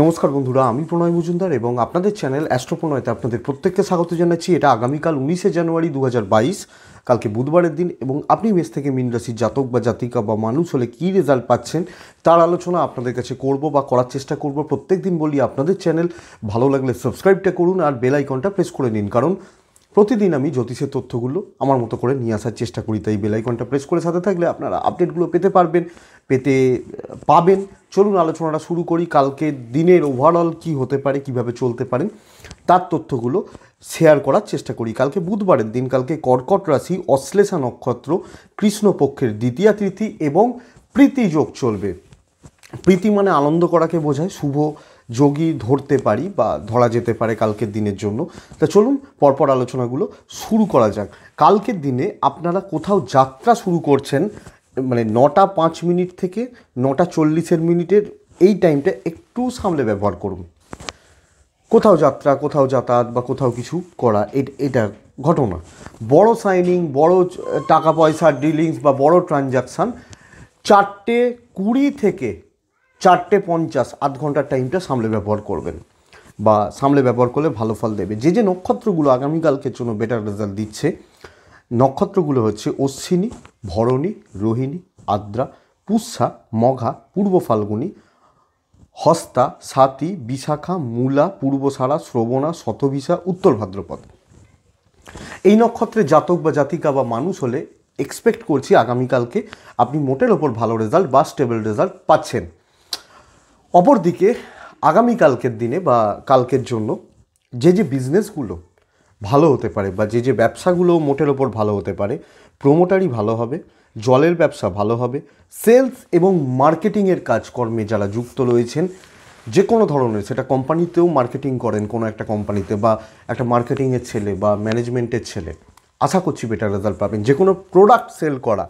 নমস্কার বন্ধুরা আমি প্রণয় মজুমদার এবং আপনাদের চ্যানেল প্রণয়তে আপনাদের প্রত্যেককে স্বাগত জানাচ্ছি এটা আগামীকাল উনিশে জানুয়ারি দু কালকে বুধবারের দিন এবং আপনি মেষ থেকে মীন রাশির জাতক বা জাতিকা বা মানুষ হলে কী রেজাল্ট পাচ্ছেন তার আলোচনা আপনাদের কাছে করব বা করার চেষ্টা করব প্রত্যেক দিন বলি আপনাদের চ্যানেল ভালো লাগলে সাবস্ক্রাইবটা করুন আর বেল আইকনটা প্রেস করে নিন কারণ প্রতিদিন আমি জ্যোতিষের তথ্যগুলো আমার মতো করে নিয়ে আসার চেষ্টা করি তাই বেলাইকনটা প্রেস করে সাথে থাকলে আপনারা আপডেটগুলো পেতে পারবেন পেতে পাবেন চলুন আলোচনাটা শুরু করি কালকে দিনের ওভারঅল কি হতে পারে কিভাবে চলতে পারেন তার তথ্যগুলো শেয়ার করার চেষ্টা করি কালকে বুধবারের দিন কালকে কর্কট রাশি অশ্লেষা নক্ষত্র কৃষ্ণপক্ষের দ্বিতীয়া তিথি এবং প্রীতি যোগ চলবে প্রীতি মানে আনন্দ করাকে বোঝায় শুভ যোগী ধরতে পারি বা ধরা যেতে পারে কালকের দিনের জন্য তা চলুন পরপর আলোচনাগুলো শুরু করা যাক কালকের দিনে আপনারা কোথাও যাত্রা শুরু করছেন মানে নটা পাঁচ মিনিট থেকে নটা চল্লিশের মিনিটের এই টাইমটা একটু সামলে ব্যবহার করুন কোথাও যাত্রা কোথাও যাতায়াত বা কোথাও কিছু করা এটা ঘটনা বড় সাইনিং বড় টাকা পয়সার ডিলিংস বা বড় ট্রানজাকশান চারটে কুড়ি থেকে চারটে পঞ্চাশ আধ ঘন্টার টাইমটা সামলে ব্যবহার করবেন বা সামলে ব্যবহার করলে ভালো ফল দেবে যে যে নক্ষত্রগুলো আগামীকালকে জন্য বেটার রেজাল্ট দিচ্ছে নক্ষত্রগুলো হচ্ছে অশ্বিনী ভরণী রোহিণী আদ্রা পুষা মঘা পূর্ব ফাল্গুনী হস্তা সাতি বিশাখা মূলা পূর্বসারা শ্রবণা শতভিসা উত্তর ভাদ্রপদ এই নক্ষত্রে জাতক বা জাতিকা বা মানুষ হলে এক্সপেক্ট করছি আগামীকালকে আপনি মোটের ওপর ভালো রেজাল্ট বা স্টেবল রেজাল্ট পাচ্ছেন অপরদিকে আগামীকালকের দিনে বা কালকের জন্য যে যে বিজনেসগুলো ভালো হতে পারে বা যে যে ব্যবসাগুলো মোটের ওপর ভালো হতে পারে প্রোমোটারই ভালো হবে জলের ব্যবসা ভালো হবে সেলস এবং মার্কেটিংয়ের কাজকর্মে যারা যুক্ত রয়েছেন যে কোনো ধরনের সেটা কোম্পানিতেও মার্কেটিং করেন কোনো একটা কোম্পানিতে বা একটা মার্কেটিংয়ের ছেলে বা ম্যানেজমেন্টের ছেলে আশা করছি বেটার রেজাল্ট পাবেন যে কোনো প্রোডাক্ট সেল করা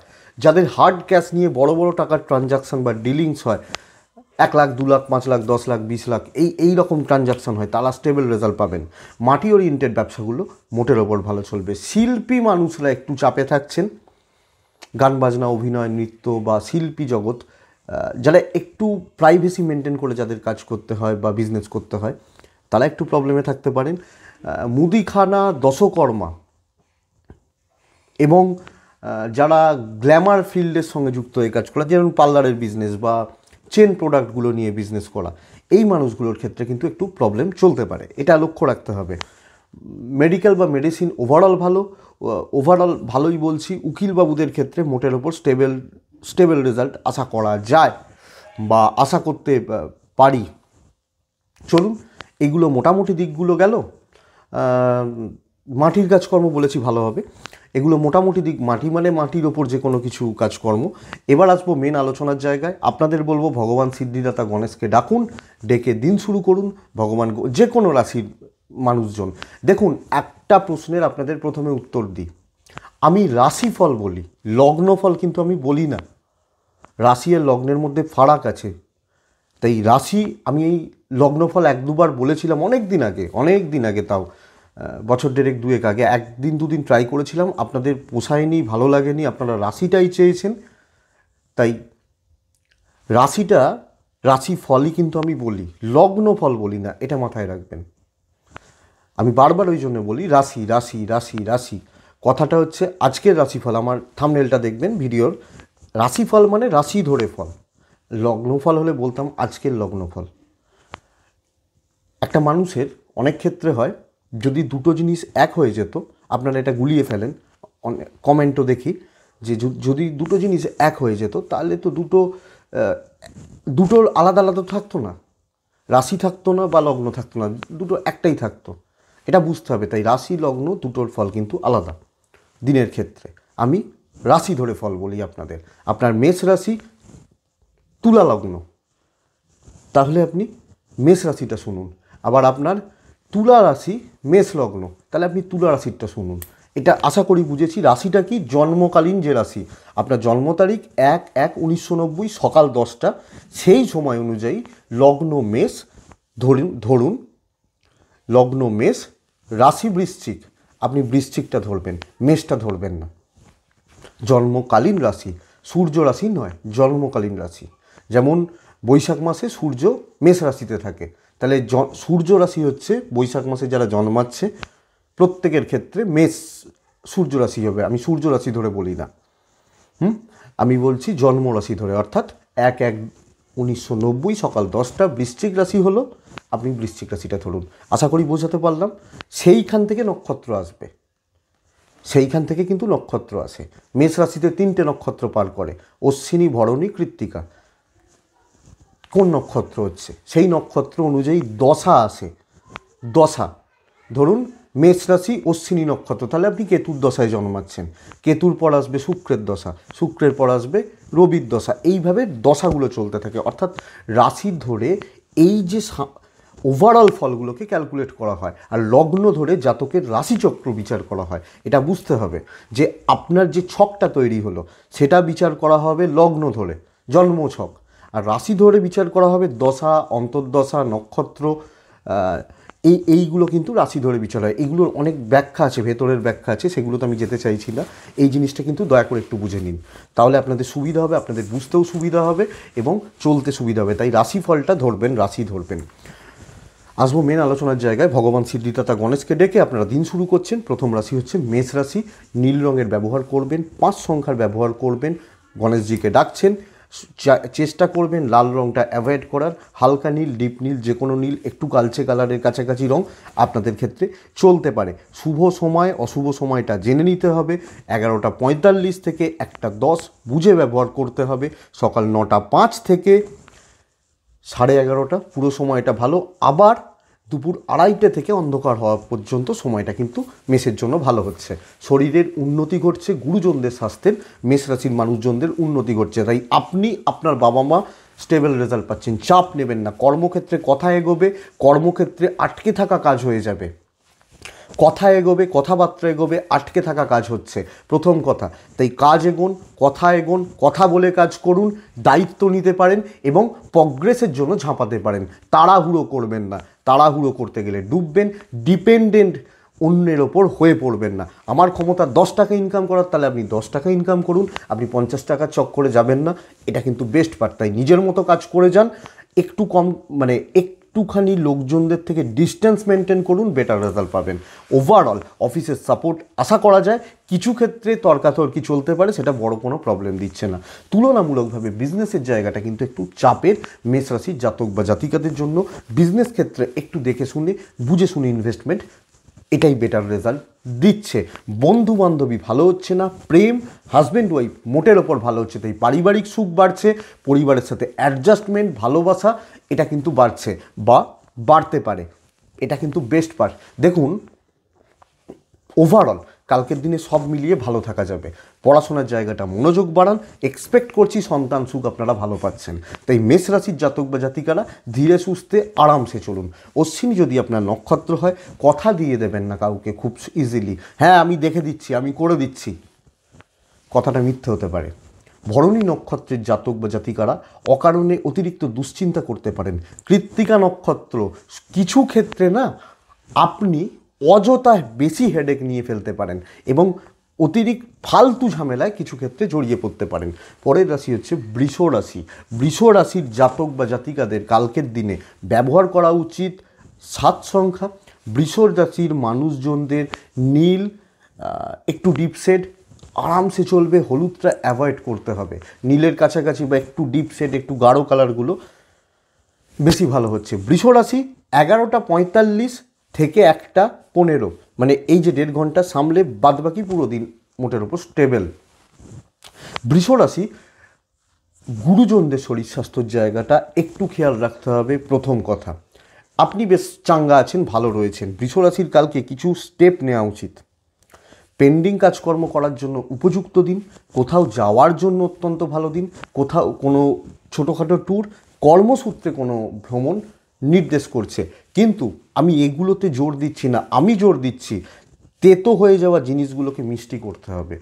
যাদের হার্ড ক্যাশ নিয়ে বড় বড় টাকার ট্রানজাকশান বা ডিলিংস হয় এক লাখ দু লাখ পাঁচ লাখ দশ লাখ বিশ লাখ এই এই রকম ট্রানজাকশান হয় তারা স্টেবল রেজাল্ট পাবেন মাটি ওরিয়েন্টেড ব্যবসাগুলো মোটের ওপর ভালো চলবে শিল্পী মানুষরা একটু চাপে থাকছেন গান বাজনা অভিনয় নৃত্য বা শিল্পী জগৎ যারা একটু প্রাইভেসি মেনটেন করে যাদের কাজ করতে হয় বা বিজনেস করতে হয় তারা একটু প্রবলেমে থাকতে পারেন মুদিখানা দশকর্মা এবং যারা গ্ল্যামার ফিল্ডের সঙ্গে যুক্ত হয়ে কাজ করে যেমন পার্লারের বিজনেস বা চেন প্রোডাক্টগুলো নিয়ে বিজনেস করা এই মানুষগুলোর ক্ষেত্রে কিন্তু একটু প্রবলেম চলতে পারে এটা লক্ষ্য রাখতে হবে মেডিকেল বা মেডিসিন ওভারঅল ভালো ওভারঅল ভালোই বলছি উকিলবাবুদের ক্ষেত্রে মোটের ওপর স্টেবল স্টেবল রেজাল্ট আশা করা যায় বা আশা করতে পারি চলুন এগুলো মোটামুটি দিকগুলো গেল মাটির কাজকর্ম বলেছি ভালো হবে এগুলো মোটামুটি দিক মাটি মানে মাটির ওপর যে কোনো কিছু কাজকর্ম এবার আসবো মেন আলোচনার জায়গায় আপনাদের বলবো ভগবান সিদ্ধিদাতা গণেশকে ডাকুন ডেকে দিন শুরু করুন ভগবান যে কোনো রাশির মানুষজন দেখুন একটা প্রশ্নের আপনাদের প্রথমে উত্তর দিই আমি রাশিফল বলি লগ্নফল কিন্তু আমি বলি না রাশি আর লগ্নের মধ্যে ফারাক আছে তাই রাশি আমি এই লগ্নফল এক দুবার বলেছিলাম অনেক দিন আগে অনেক দিন আগে তাও বছর দেড়েক দুয়েক আগে একদিন দুদিন ট্রাই করেছিলাম আপনাদের পোষায়নি ভালো লাগেনি আপনারা রাশিটাই চেয়েছেন তাই রাশিটা রাশি ফলই কিন্তু আমি বলি লগ্ন ফল বলি না এটা মাথায় রাখবেন আমি বারবার ওই জন্য বলি রাশি রাশি রাশি রাশি কথাটা হচ্ছে আজকের রাশিফল আমার থামনেলটা দেখবেন ভিডিওর রাশিফল মানে রাশি ধরে ফল লগ্নফল হলে বলতাম আজকের লগ্নফল একটা মানুষের অনেক ক্ষেত্রে হয় যদি দুটো জিনিস এক হয়ে যেত আপনারা এটা গুলিয়ে ফেলেন কমেন্টও দেখি যে যদি দুটো জিনিস এক হয়ে যেত তাহলে তো দুটো দুটো আলাদা আলাদা থাকতো না রাশি থাকতো না বা লগ্ন থাকতো না দুটো একটাই থাকতো এটা বুঝতে হবে তাই রাশি লগ্ন দুটোর ফল কিন্তু আলাদা দিনের ক্ষেত্রে আমি রাশি ধরে ফল বলি আপনাদের আপনার মেষ রাশি তুলা লগ্ন তাহলে আপনি মেষ রাশিটা শুনুন আবার আপনার তুলা রাশি মেষ লগ্ন তাহলে আপনি তুলা রাশিটা শুনুন এটা আশা করি বুঝেছি রাশিটা কি জন্মকালীন যে রাশি আপনার জন্ম তারিখ এক এক উনিশশো নব্বই সকাল দশটা সেই সময় অনুযায়ী লগ্ন মেষ ধরুন ধরুন লগ্ন মেষ রাশি বৃশ্চিক আপনি বৃশ্চিকটা ধরবেন মেষটা ধরবেন না জন্মকালীন রাশি সূর্য রাশি নয় জন্মকালীন রাশি যেমন বৈশাখ মাসে সূর্য মেষ রাশিতে থাকে তাহলে সূর্য রাশি হচ্ছে বৈশাখ মাসে যারা জন্মাচ্ছে প্রত্যেকের ক্ষেত্রে মেষ সূর্য রাশি হবে আমি সূর্য রাশি ধরে বলি না হুম আমি বলছি জন্মরাশি ধরে অর্থাৎ এক এক উনিশশো নব্বই সকাল দশটা বৃশ্চিক রাশি হলো আপনি বৃশ্চিক রাশিটা ধরুন আশা করি বোঝাতে পারলাম সেইখান থেকে নক্ষত্র আসবে সেইখান থেকে কিন্তু নক্ষত্র আসে মেষ রাশিতে তিনটে নক্ষত্র পার করে অশ্বিনী ভরণী কৃত্তিকা কোন নক্ষত্র হচ্ছে সেই নক্ষত্র অনুযায়ী দশা আসে দশা ধরুন মেষ রাশি অশ্বিনী নক্ষত্র তাহলে আপনি কেতুর দশায় জন্মাচ্ছেন কেতুর পর আসবে শুক্রের দশা শুক্রের পর আসবে রবির দশা এইভাবে দশাগুলো চলতে থাকে অর্থাৎ রাশি ধরে এই যে ওভারঅল ফলগুলোকে ক্যালকুলেট করা হয় আর লগ্ন ধরে জাতকের রাশিচক্র বিচার করা হয় এটা বুঝতে হবে যে আপনার যে ছকটা তৈরি হলো সেটা বিচার করা হবে লগ্ন ধরে জন্ম ছক আর রাশি ধরে বিচার করা হবে দশা অন্তর্দশা নক্ষত্র এই এইগুলো কিন্তু রাশি ধরে বিচার হয় এইগুলোর অনেক ব্যাখ্যা আছে ভেতরের ব্যাখ্যা আছে সেগুলো তো আমি যেতে চাইছি না এই জিনিসটা কিন্তু দয়া করে একটু বুঝে নিন তাহলে আপনাদের সুবিধা হবে আপনাদের বুঝতেও সুবিধা হবে এবং চলতে সুবিধা হবে তাই রাশিফলটা ধরবেন রাশি ধরবেন আসবো মেন আলোচনার জায়গায় ভগবান সিদ্ধিদাতা গণেশকে ডেকে আপনারা দিন শুরু করছেন প্রথম রাশি হচ্ছে মেষ রাশি নীল রঙের ব্যবহার করবেন পাঁচ সংখ্যার ব্যবহার করবেন গণেশজিকে ডাকছেন চেষ্টা করবেন লাল রঙটা অ্যাভয়েড করার হালকা নীল ডিপ নীল যে কোনো নীল একটু কালচে কালারের কাছাকাছি রং আপনাদের ক্ষেত্রে চলতে পারে শুভ সময় অশুভ সময়টা জেনে নিতে হবে এগারোটা পঁয়তাল্লিশ থেকে একটা দশ বুঝে ব্যবহার করতে হবে সকাল নটা পাঁচ থেকে সাড়ে এগারোটা পুরো সময়টা ভালো আবার দুপুর আড়াইটে থেকে অন্ধকার হওয়া পর্যন্ত সময়টা কিন্তু মেষের জন্য ভালো হচ্ছে শরীরের উন্নতি ঘটছে গুরুজনদের স্বাস্থ্যের মেষ রাশির মানুষজনদের উন্নতি ঘটছে তাই আপনি আপনার বাবা মা স্টেবল রেজাল্ট পাচ্ছেন চাপ নেবেন না কর্মক্ষেত্রে কথা এগোবে কর্মক্ষেত্রে আটকে থাকা কাজ হয়ে যাবে কথা এগোবে কথাবার্তা এগোবে আটকে থাকা কাজ হচ্ছে প্রথম কথা তাই কাজ এগোন কথা এগোন কথা বলে কাজ করুন দায়িত্ব নিতে পারেন এবং প্রগ্রেসের জন্য ঝাঁপাতে পারেন তাড়াহুড়ো করবেন না তাড়াহুড়ো করতে গেলে ডুববেন ডিপেন্ডেন্ট অন্যের ওপর হয়ে পড়বেন না আমার ক্ষমতা দশ টাকা ইনকাম করার তাহলে আপনি দশ টাকা ইনকাম করুন আপনি পঞ্চাশ টাকা চক করে যাবেন না এটা কিন্তু বেস্ট পার্ট তাই নিজের মতো কাজ করে যান একটু কম মানে এক একটুখানি লোকজনদের থেকে ডিস্টেন্স মেনটেন করুন বেটার রেজাল্ট পাবেন ওভারঅল অফিসের সাপোর্ট আশা করা যায় কিছু ক্ষেত্রে তর্কাতর্কি চলতে পারে সেটা বড় কোনো প্রবলেম দিচ্ছে না তুলনামূলকভাবে বিজনেসের জায়গাটা কিন্তু একটু চাপের মেষরাশি জাতক বা জাতিকাদের জন্য বিজনেস ক্ষেত্রে একটু দেখে শুনে বুঝে শুনে ইনভেস্টমেন্ট এটাই বেটার রেজাল্ট দিচ্ছে বন্ধু বান্ধবী ভালো হচ্ছে না প্রেম হাজব্যান্ড ওয়াইফ মোটের ওপর ভালো হচ্ছে তাই পারিবারিক সুখ বাড়ছে পরিবারের সাথে অ্যাডজাস্টমেন্ট ভালোবাসা এটা কিন্তু বাড়ছে বা বাড়তে পারে এটা কিন্তু বেস্ট পার্ট দেখুন ওভারঅল কালকের দিনে সব মিলিয়ে ভালো থাকা যাবে পড়াশোনার জায়গাটা মনোযোগ বাড়ান এক্সপেক্ট করছি সন্তান সুখ আপনারা ভালো পাচ্ছেন তাই মেষ রাশির জাতক বা জাতিকারা ধীরে সুস্থে আরামসে চলুন অশ্বিনী যদি আপনার নক্ষত্র হয় কথা দিয়ে দেবেন না কাউকে খুব ইজিলি হ্যাঁ আমি দেখে দিচ্ছি আমি করে দিচ্ছি কথাটা মিথ্যে হতে পারে ভরণী নক্ষত্রের জাতক বা জাতিকারা অকারণে অতিরিক্ত দুশ্চিন্তা করতে পারেন কৃত্তিকা নক্ষত্র কিছু ক্ষেত্রে না আপনি অযথা বেশি হেডেক নিয়ে ফেলতে পারেন এবং অতিরিক্ত ফালতু ঝামেলায় কিছু ক্ষেত্রে জড়িয়ে পড়তে পারেন পরের রাশি হচ্ছে বৃষ রাশি বৃষ রাশির জাতক বা জাতিকাদের কালকের দিনে ব্যবহার করা উচিত সাত সংখ্যা বৃষ রাশির মানুষজনদের নীল একটু ডিপ শেড আরামসে চলবে হলুদটা অ্যাভয়েড করতে হবে নীলের কাছাকাছি বা একটু ডিপ শেড একটু গাঢ় কালারগুলো বেশি ভালো হচ্ছে বৃষ রাশি এগারোটা পঁয়তাল্লিশ থেকে একটা পনেরো মানে এই যে দেড় ঘন্টা সামলে বাদবাকি পুরো দিন মোটের উপর স্টেবেল বৃষ রাশি গুরুজনদের শরীর স্বাস্থ্যর জায়গাটা একটু খেয়াল রাখতে হবে প্রথম কথা আপনি বেশ চাঙ্গা আছেন ভালো রয়েছেন বৃষরাশির কালকে কিছু স্টেপ নেওয়া উচিত পেন্ডিং কাজকর্ম করার জন্য উপযুক্ত দিন কোথাও যাওয়ার জন্য অত্যন্ত ভালো দিন কোথাও কোনো ছোটোখাটো ট্যুর কর্মসূত্রে কোনো ভ্রমণ নির্দেশ করছে কিন্তু আমি এগুলোতে জোর দিচ্ছি না আমি জোর দিচ্ছি তেতো হয়ে যাওয়া জিনিসগুলোকে মিষ্টি করতে হবে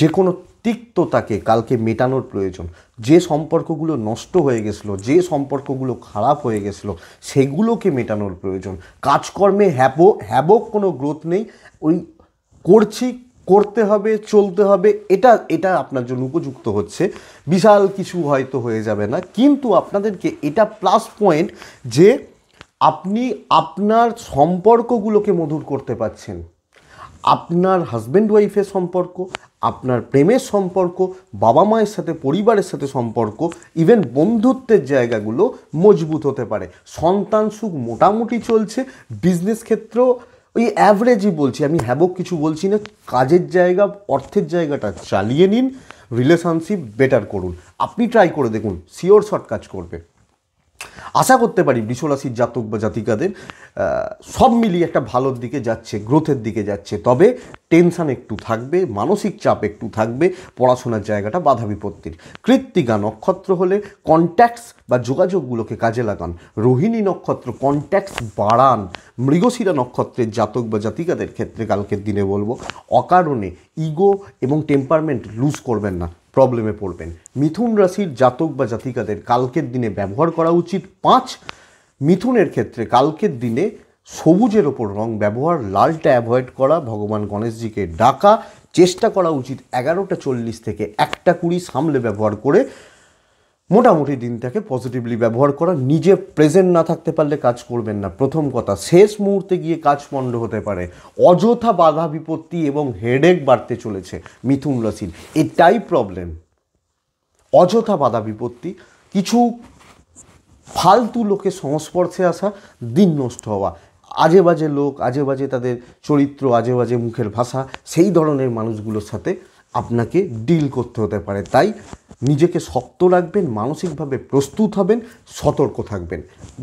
যে কোনো তিক্ততাকে কালকে মেটানোর প্রয়োজন যে সম্পর্কগুলো নষ্ট হয়ে গেছিলো যে সম্পর্কগুলো খারাপ হয়ে গেছিলো সেগুলোকে মেটানোর প্রয়োজন কাজকর্মে হ্যাবো হ্যাবক কোনো গ্রোথ নেই ওই করছি করতে হবে চলতে হবে এটা এটা আপনার জন্য উপযুক্ত হচ্ছে বিশাল কিছু হয়তো হয়ে যাবে না কিন্তু আপনাদেরকে এটা প্লাস পয়েন্ট যে আপনি আপনার সম্পর্কগুলোকে মধুর করতে পারছেন আপনার হাজব্যান্ড ওয়াইফের সম্পর্ক আপনার প্রেমের সম্পর্ক বাবা মায়ের সাথে পরিবারের সাথে সম্পর্ক ইভেন বন্ধুত্বের জায়গাগুলো মজবুত হতে পারে সন্তান সুখ মোটামুটি চলছে বিজনেস ক্ষেত্রেও ওই অ্যাভারেজই বলছি আমি হ্যাবক কিছু বলছি না কাজের জায়গা অর্থের জায়গাটা চালিয়ে নিন রিলেশনশিপ বেটার করুন আপনি ট্রাই করে দেখুন সিওর শর্ট কাজ করবে আশা করতে পারি বিশ্বরাশির জাতক বা জাতিকাদের সব মিলিয়ে একটা ভালোর দিকে যাচ্ছে গ্রোথের দিকে যাচ্ছে তবে টেনশান একটু থাকবে মানসিক চাপ একটু থাকবে পড়াশোনার জায়গাটা বাধা বিপত্তির কৃত্তিকা নক্ষত্র হলে কন্ট্যাক্টস বা যোগাযোগগুলোকে কাজে লাগান রোহিণী নক্ষত্র কন্ট্যাক্টস বাড়ান মৃগশিরা নক্ষত্রের জাতক বা জাতিকাদের ক্ষেত্রে কালকের দিনে বলবো অকারণে ইগো এবং টেম্পারমেন্ট লুজ করবেন না প্রবলেমে পড়বেন মিথুন রাশির জাতক বা জাতিকাদের কালকের দিনে ব্যবহার করা উচিত পাঁচ মিথুনের ক্ষেত্রে কালকের দিনে সবুজের ওপর রং ব্যবহার লালটা অ্যাভয়েড করা ভগবান গণেশজিকে ডাকা চেষ্টা করা উচিত এগারোটা চল্লিশ থেকে একটা কুড়ি সামলে ব্যবহার করে মোটামুটি দিনটাকে পজিটিভলি ব্যবহার করা নিজে প্রেজেন্ট না থাকতে পারলে কাজ করবেন না প্রথম কথা শেষ মুহূর্তে গিয়ে কাজ পণ্ড হতে পারে অযথা বাধা বিপত্তি এবং হেডেক বাড়তে চলেছে মিথুন রাশির এটাই প্রবলেম অযথা বাধা বিপত্তি কিছু ফালতু লোকের সংস্পর্শে আসা দিন নষ্ট হওয়া আজে বাজে লোক আজে বাজে তাদের চরিত্র আজে বাজে মুখের ভাষা সেই ধরনের মানুষগুলোর সাথে আপনাকে ডিল করতে হতে পারে তাই নিজেকে শক্ত রাখবেন মানসিকভাবে প্রস্তুত হবেন সতর্ক থাকবেন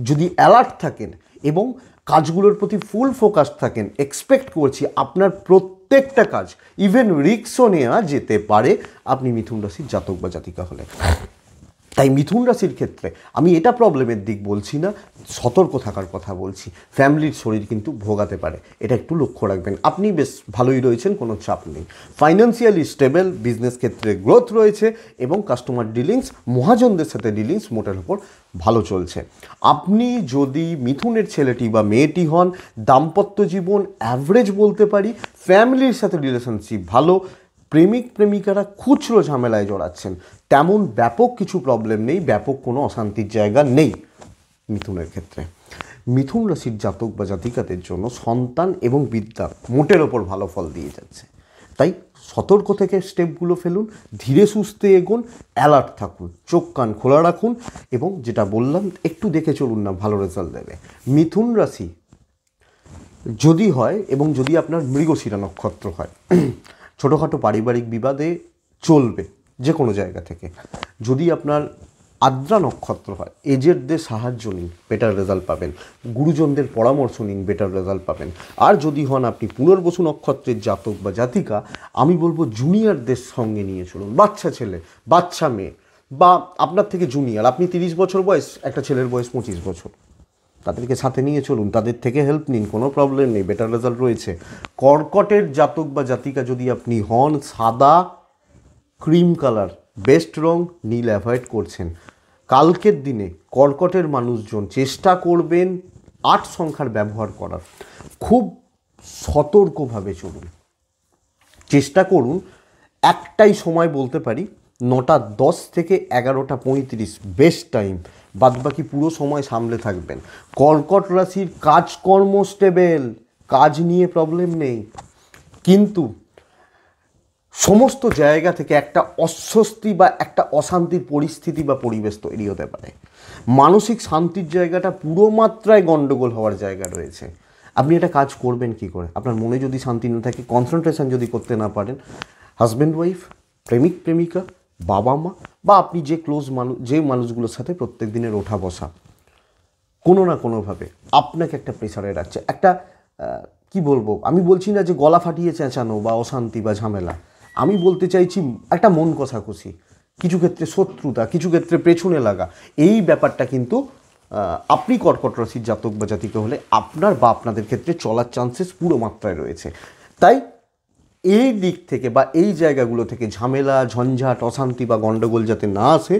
যদি অ্যালার্ট থাকেন এবং কাজগুলোর প্রতি ফুল ফোকাস থাকেন এক্সপেক্ট করছি আপনার প্রত্যেকটা কাজ ইভেন রিক্সও নেওয়া যেতে পারে আপনি মিথুন রাশির জাতক বা জাতিকা হলে তাই মিথুন রাশির ক্ষেত্রে আমি এটা প্রবলেমের দিক বলছি না সতর্ক থাকার কথা বলছি ফ্যামিলির শরীর কিন্তু ভোগাতে পারে এটা একটু লক্ষ্য রাখবেন আপনি বেশ ভালোই রয়েছেন কোনো চাপ নেই ফাইন্যান্সিয়ালি স্টেবল বিজনেস ক্ষেত্রে গ্রোথ রয়েছে এবং কাস্টমার ডিলিংস মহাজনদের সাথে ডিলিংস মোটের উপর ভালো চলছে আপনি যদি মিথুনের ছেলেটি বা মেয়েটি হন দাম্পত্য জীবন অ্যাভারেজ বলতে পারি ফ্যামিলির সাথে রিলেশনশিপ ভালো প্রেমিক প্রেমিকারা খুচরো ঝামেলায় জড়াচ্ছেন তেমন ব্যাপক কিছু প্রবলেম নেই ব্যাপক কোনো অশান্তির জায়গা নেই মিথুনের ক্ষেত্রে মিথুন রাশির জাতক বা জাতিকাদের জন্য সন্তান এবং বিদ্যা মোটের ওপর ভালো ফল দিয়ে যাচ্ছে তাই সতর্ক থেকে স্টেপগুলো ফেলুন ধীরে সুস্থে এগোন অ্যালার্ট থাকুন চোখ কান খোলা রাখুন এবং যেটা বললাম একটু দেখে চলুন না ভালো রেজাল্ট দেবে মিথুন রাশি যদি হয় এবং যদি আপনার মৃগশিরা নক্ষত্র হয় ছোটোখাটো পারিবারিক বিবাদে চলবে যে কোনো জায়গা থেকে যদি আপনার আদ্রা নক্ষত্র হয় এজেরদের সাহায্য নিন বেটার রেজাল্ট পাবেন গুরুজনদের পরামর্শ নিন বেটার রেজাল্ট পাবেন আর যদি হন আপনি পুনর্বসু নক্ষত্রের জাতক বা জাতিকা আমি বলবো জুনিয়রদের সঙ্গে নিয়ে চলুন বাচ্চা ছেলে বাচ্চা মেয়ে বা আপনার থেকে জুনিয়র আপনি তিরিশ বছর বয়স একটা ছেলের বয়স পঁচিশ বছর তাদেরকে সাথে নিয়ে চলুন তাদের থেকে হেল্প নিন কোনো প্রবলেম নেই বেটার রেজাল্ট রয়েছে কর্কটের জাতক বা জাতিকা যদি আপনি হন সাদা ক্রিম কালার বেস্ট রং নীল অ্যাভয়েড করছেন কালকের দিনে কর্কটের মানুষজন চেষ্টা করবেন আট সংখ্যার ব্যবহার করার খুব সতর্কভাবে চলুন চেষ্টা করুন একটাই সময় বলতে পারি নটা দশ থেকে এগারোটা পঁয়ত্রিশ বেস্ট টাইম বাদবাকি পুরো সময় সামলে থাকবেন কর্কট রাশির কাজকর্ম স্টেবেল কাজ নিয়ে প্রবলেম নেই কিন্তু সমস্ত জায়গা থেকে একটা অস্বস্তি বা একটা অশান্তির পরিস্থিতি বা পরিবেশ তৈরি হতে পারে মানসিক শান্তির জায়গাটা পুরো মাত্রায় গণ্ডগোল হওয়ার জায়গা রয়েছে আপনি এটা কাজ করবেন কি করে আপনার মনে যদি শান্তি না থাকে কনসেন্ট্রেশন যদি করতে না পারেন হাজব্যান্ড ওয়াইফ প্রেমিক প্রেমিকা বাবা মা বা আপনি যে ক্লোজ মানুষ যে মানুষগুলোর সাথে প্রত্যেক দিনের ওঠা বসা কোনো না কোনোভাবে আপনাকে একটা প্রেশারে রাখছে একটা কি বলবো আমি বলছি না যে গলা ফাটিয়ে চেঁচানো বা অশান্তি বা ঝামেলা আমি বলতে চাইছি একটা মন কষাকষি কিছু ক্ষেত্রে শত্রুতা কিছু ক্ষেত্রে পেছনে লাগা এই ব্যাপারটা কিন্তু আপনি কর্কট রাশির জাতক বা জাতিকে হলে আপনার বা আপনাদের ক্ষেত্রে চলার চান্সেস পুরো মাত্রায় রয়েছে তাই এই দিক থেকে বা এই জায়গাগুলো থেকে ঝামেলা ঝঞ্ঝাট অশান্তি বা গণ্ডগোল যাতে না আসে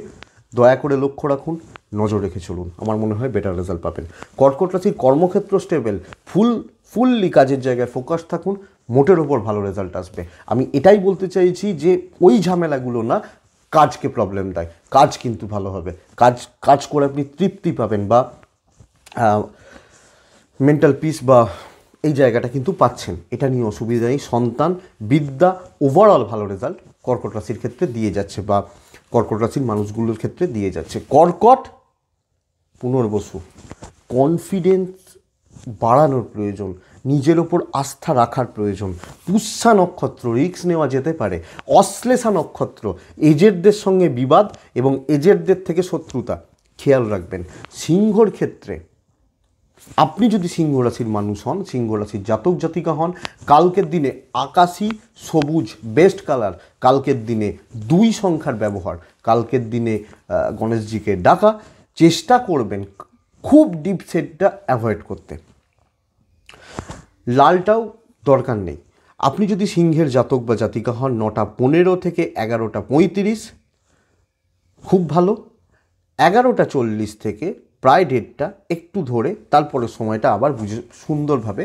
দয়া করে লক্ষ্য রাখুন নজর রেখে চলুন আমার মনে হয় বেটার রেজাল্ট পাবেন কর্কট রাশির কর্মক্ষেত্র স্টেবেল ফুল ফুললি কাজের জায়গায় ফোকাস থাকুন মোটের ওপর ভালো রেজাল্ট আসবে আমি এটাই বলতে চাইছি যে ওই ঝামেলাগুলো না কাজকে প্রবলেম দেয় কাজ কিন্তু ভালো হবে কাজ কাজ করে আপনি তৃপ্তি পাবেন বা মেন্টাল পিস বা এই জায়গাটা কিন্তু পাচ্ছেন এটা নিয়ে অসুবিধা নেই সন্তান বিদ্যা ওভারঅল ভালো রেজাল্ট কর্কট রাশির ক্ষেত্রে দিয়ে যাচ্ছে বা কর্কট রাশির মানুষগুলোর ক্ষেত্রে দিয়ে যাচ্ছে কর্কট পুনর্বসু কনফিডেন্স বাড়ানোর প্রয়োজন নিজের ওপর আস্থা রাখার প্রয়োজন পুষ্যা নক্ষত্র রিক্স নেওয়া যেতে পারে অশ্লেষা নক্ষত্র এজেরদের সঙ্গে বিবাদ এবং এজেরদের থেকে শত্রুতা খেয়াল রাখবেন সিংহর ক্ষেত্রে আপনি যদি সিংহ রাশির মানুষ হন সিংহ রাশির জাতক জাতিকা হন কালকের দিনে আকাশি সবুজ বেস্ট কালার কালকের দিনে দুই সংখ্যার ব্যবহার কালকের দিনে গণেশজিকে ডাকা চেষ্টা করবেন খুব ডিপ সেটটা অ্যাভয়েড করতে লালটাও দরকার নেই আপনি যদি সিংহের জাতক বা জাতিকা হন নটা পনেরো থেকে এগারোটা পঁয়ত্রিশ খুব ভালো এগারোটা চল্লিশ থেকে প্রায় ডেটটা একটু ধরে তারপরে সময়টা আবার বুঝে সুন্দরভাবে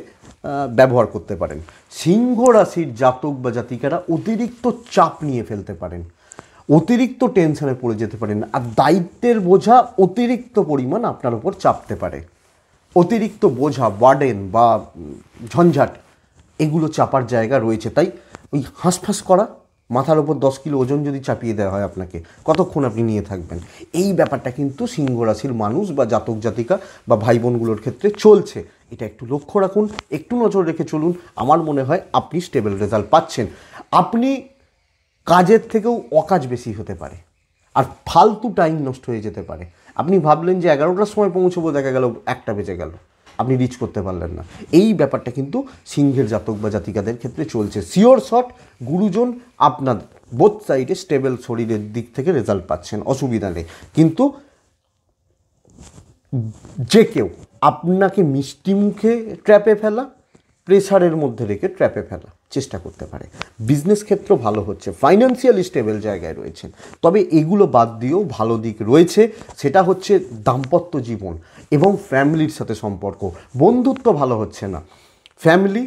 ব্যবহার করতে পারেন সিংহ রাশির জাতক বা জাতিকারা অতিরিক্ত চাপ নিয়ে ফেলতে পারেন অতিরিক্ত টেনশনে পড়ে যেতে পারেন আর দায়িত্বের বোঝা অতিরিক্ত পরিমাণ আপনার উপর চাপতে পারে অতিরিক্ত বোঝা বার্ডেন বা ঝঞ্ঝাট এগুলো চাপার জায়গা রয়েছে তাই ওই হাঁসফাঁস করা মাথার উপর দশ কিলো ওজন যদি চাপিয়ে দেওয়া হয় আপনাকে কতক্ষণ আপনি নিয়ে থাকবেন এই ব্যাপারটা কিন্তু সিংহ রাশির মানুষ বা জাতক জাতিকা বা ভাই বোনগুলোর ক্ষেত্রে চলছে এটা একটু লক্ষ্য রাখুন একটু নজর রেখে চলুন আমার মনে হয় আপনি স্টেবল রেজাল্ট পাচ্ছেন আপনি কাজের থেকেও অকাজ বেশি হতে পারে আর ফালতু টাইম নষ্ট হয়ে যেতে পারে আপনি ভাবলেন যে এগারোটার সময় পৌঁছবো দেখা গেল একটা বেজে গেল আপনি রিচ করতে পারলেন না এই ব্যাপারটা কিন্তু সিংহের জাতক বা জাতিকাদের ক্ষেত্রে চলছে সিওর শট গুরুজন আপনার বোধ সাইডে স্টেবল শরীরের দিক থেকে রেজাল্ট পাচ্ছেন অসুবিধা নেই কিন্তু যে কেউ আপনাকে মিষ্টি মুখে ট্র্যাপে ফেলা প্রেশারের মধ্যে রেখে ট্র্যাপে ফেলা চেষ্টা করতে পারে বিজনেস ক্ষেত্র ভালো হচ্ছে ফাইন্যান্সিয়াল স্টেবল জায়গায় রয়েছেন তবে এগুলো বাদ দিয়েও ভালো দিক রয়েছে সেটা হচ্ছে দাম্পত্য জীবন এবং ফ্যামিলির সাথে সম্পর্ক বন্ধুত্ব ভালো হচ্ছে না ফ্যামিলি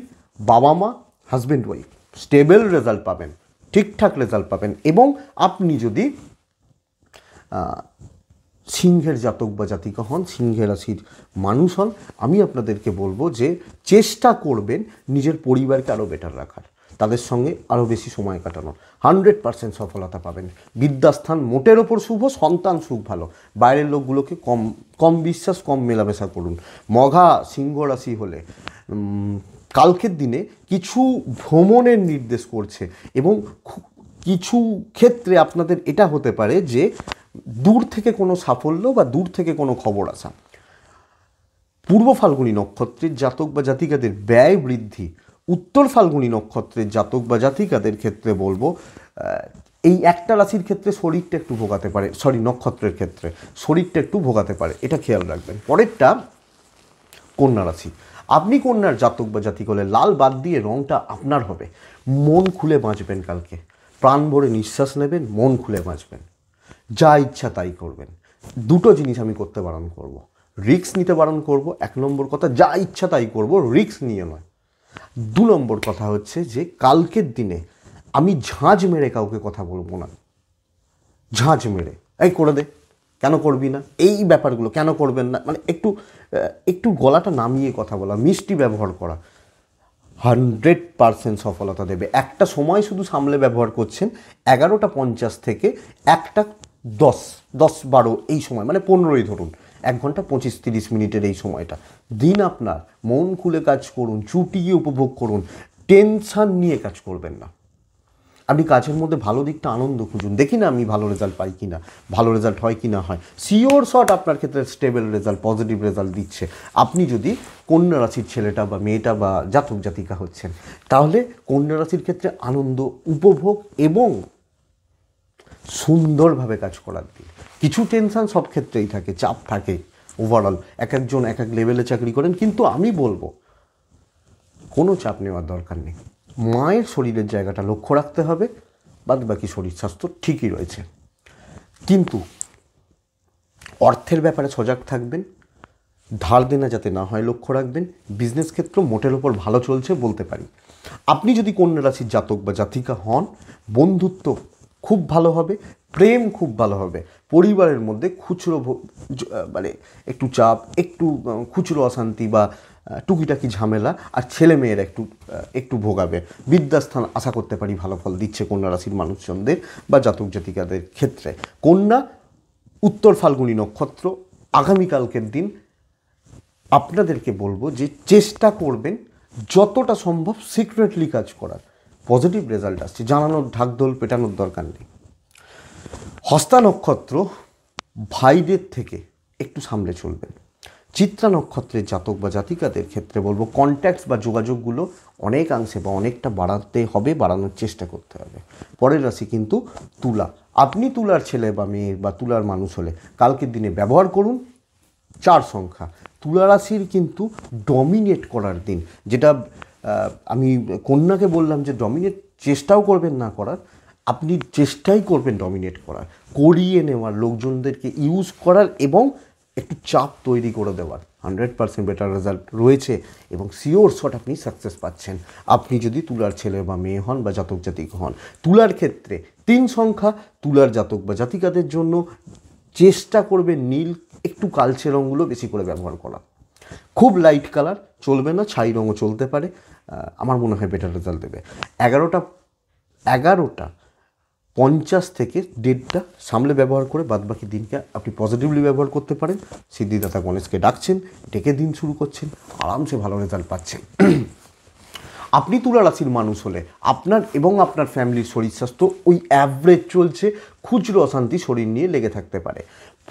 বাবা মা হাজব্যান্ড ওয়াইফ স্টেবল রেজাল্ট পাবেন ঠিকঠাক রেজাল্ট পাবেন এবং আপনি যদি সিংহের জাতক বা জাতিকা হন সিংহের রাশির মানুষ হন আমি আপনাদেরকে বলবো যে চেষ্টা করবেন নিজের পরিবারকে আরও বেটার রাখার তাদের সঙ্গে আরও বেশি সময় কাটানোর হান্ড্রেড পারসেন্ট সফলতা পাবেন বিদ্যাস্থান মোটের ওপর শুভ সন্তান সুখ ভালো বাইরের লোকগুলোকে কম কম বিশ্বাস কম মেলামেশা করুন মঘা সিংহ রাশি হলে কালকের দিনে কিছু ভ্রমণের নির্দেশ করছে এবং কিছু ক্ষেত্রে আপনাদের এটা হতে পারে যে দূর থেকে কোনো সাফল্য বা দূর থেকে কোনো খবর আসা পূর্ব ফাল্গুনী নক্ষত্রের জাতক বা জাতিকাদের ব্যয় বৃদ্ধি উত্তর ফাল্গুনী নক্ষত্রের জাতক বা জাতিকাদের ক্ষেত্রে বলবো এই একটা রাশির ক্ষেত্রে শরীরটা একটু ভোগাতে পারে সরি নক্ষত্রের ক্ষেত্রে শরীরটা একটু ভোগাতে পারে এটা খেয়াল রাখবেন পরেরটা কন্যা রাশি আপনি কন্যার জাতক বা জাতিক হলে লাল বাদ দিয়ে রংটা আপনার হবে মন খুলে বাঁচবেন কালকে প্রাণ ভরে নিঃশ্বাস নেবেন মন খুলে বাঁচবেন যা ইচ্ছা তাই করবেন দুটো জিনিস আমি করতে বারণ করব। রিক্স নিতে বারণ করব এক নম্বর কথা যা ইচ্ছা তাই করব রিক্স নিয়ে নয় দু নম্বর কথা হচ্ছে যে কালকের দিনে আমি ঝাঁজ মেরে কাউকে কথা বলবো না ঝাঁজ মেরে এই করে দে কেন করবি না এই ব্যাপারগুলো কেন করবেন না মানে একটু একটু গলাটা নামিয়ে কথা বলা মিষ্টি ব্যবহার করা হান্ড্রেড পারসেন্ট সফলতা দেবে একটা সময় শুধু সামলে ব্যবহার করছেন এগারোটা পঞ্চাশ থেকে একটা দশ দশ বারো এই সময় মানে পনেরোই ধরুন এক ঘন্টা পঁচিশ তিরিশ মিনিটের এই সময়টা দিন আপনার মন খুলে কাজ করুন চুটিয়ে উপভোগ করুন টেনশান নিয়ে কাজ করবেন না আপনি কাজের মধ্যে ভালো দিকটা আনন্দ খুঁজুন দেখি না আমি ভালো রেজাল্ট পাই কি না ভালো রেজাল্ট হয় কি না হয় সিওর শট আপনার ক্ষেত্রে স্টেবল রেজাল্ট পজিটিভ রেজাল্ট দিচ্ছে আপনি যদি কন্যা রাশির ছেলেটা বা মেয়েটা বা জাতক জাতিকা হচ্ছেন তাহলে কন্যা রাশির ক্ষেত্রে আনন্দ উপভোগ এবং সুন্দরভাবে কাজ করার দিন কিছু টেনশন সব ক্ষেত্রেই থাকে চাপ থাকে ওভারঅল এক একজন এক এক লেভেলে চাকরি করেন কিন্তু আমি বলবো কোনো চাপ নেওয়ার দরকার নেই মায়ের শরীরের জায়গাটা লক্ষ্য রাখতে হবে বাদ বাকি শরীর স্বাস্থ্য ঠিকই রয়েছে কিন্তু অর্থের ব্যাপারে সজাগ থাকবেন ধার দেনা যাতে না হয় লক্ষ্য রাখবেন বিজনেস ক্ষেত্র মোটের ওপর ভালো চলছে বলতে পারি আপনি যদি কন্যা রাশির জাতক বা জাতিকা হন বন্ধুত্ব খুব ভালো হবে প্রেম খুব ভালো হবে পরিবারের মধ্যে খুচরো মানে একটু চাপ একটু খুচরো অশান্তি বা টুকিটাকি ঝামেলা আর ছেলে মেয়েরা একটু একটু ভোগাবে বিদ্যাস্থান আশা করতে পারি ভালো ফল দিচ্ছে কন্যা রাশির মানুষজনদের বা জাতক জাতিকাদের ক্ষেত্রে কন্যা উত্তর ফাল্গুনি নক্ষত্র আগামীকালকের দিন আপনাদেরকে বলবো যে চেষ্টা করবেন যতটা সম্ভব সিক্রেটলি কাজ করার পজিটিভ রেজাল্ট আসছে জানানোর ঢাকদোল পেটানোর দরকার নেই হস্তা নক্ষত্র ভাইদের থেকে একটু সামলে চলবেন চিত্রা নক্ষত্রের জাতক বা জাতিকাদের ক্ষেত্রে বলবো কন্ট্যাক্টস বা যোগাযোগগুলো অনেকাংশে বা অনেকটা বাড়াতে হবে বাড়ানোর চেষ্টা করতে হবে পরের রাশি কিন্তু তুলা আপনি তুলার ছেলে বা মেয়ে বা তুলার মানুষ হলে কালকের দিনে ব্যবহার করুন চার সংখ্যা তুলা রাশির কিন্তু ডমিনেট করার দিন যেটা আমি কন্যাকে বললাম যে ডমিনেট চেষ্টাও করবেন না করার আপনি চেষ্টাই করবেন ডমিনেট করার করিয়ে নেওয়ার লোকজনদেরকে ইউজ করার এবং একটু চাপ তৈরি করে দেওয়ার হান্ড্রেড পার্সেন্ট বেটার রেজাল্ট রয়েছে এবং সিওর শট আপনি সাকসেস পাচ্ছেন আপনি যদি তুলার ছেলে বা মেয়ে হন বা জাতক জাতিক হন তুলার ক্ষেত্রে তিন সংখ্যা তুলার জাতক বা জাতিকাদের জন্য চেষ্টা করবে নীল একটু কালচে রঙগুলো বেশি করে ব্যবহার করা খুব লাইট কালার চলবে না ছাই রঙও চলতে পারে আমার মনে হয় বেটার রেজাল্ট দেবে এগারোটা এগারোটা পঞ্চাশ থেকে ডেটটা সামলে ব্যবহার করে বাদবাকি দিনকে আপনি পজিটিভলি ব্যবহার করতে পারেন সিদ্ধিদাতা গণেশকে ডাকছেন ডেকে দিন শুরু করছেন আরামসে ভালো রেজাল্ট পাচ্ছেন আপনি তুলা রাশির মানুষ হলে আপনার এবং আপনার ফ্যামিলির শরীর স্বাস্থ্য ওই অ্যাভারেজ চলছে খুচরো অশান্তি শরীর নিয়ে লেগে থাকতে পারে